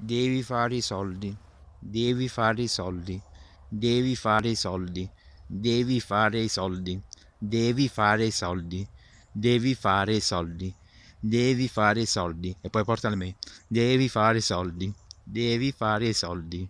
devi fare i soldi, devi fare i soldi, devi fare i soldi, devi fare i soldi, devi fare i soldi, devi fare i soldi, devi fare i soldi, e poi portali a me, devi fare i soldi, devi fare i soldi.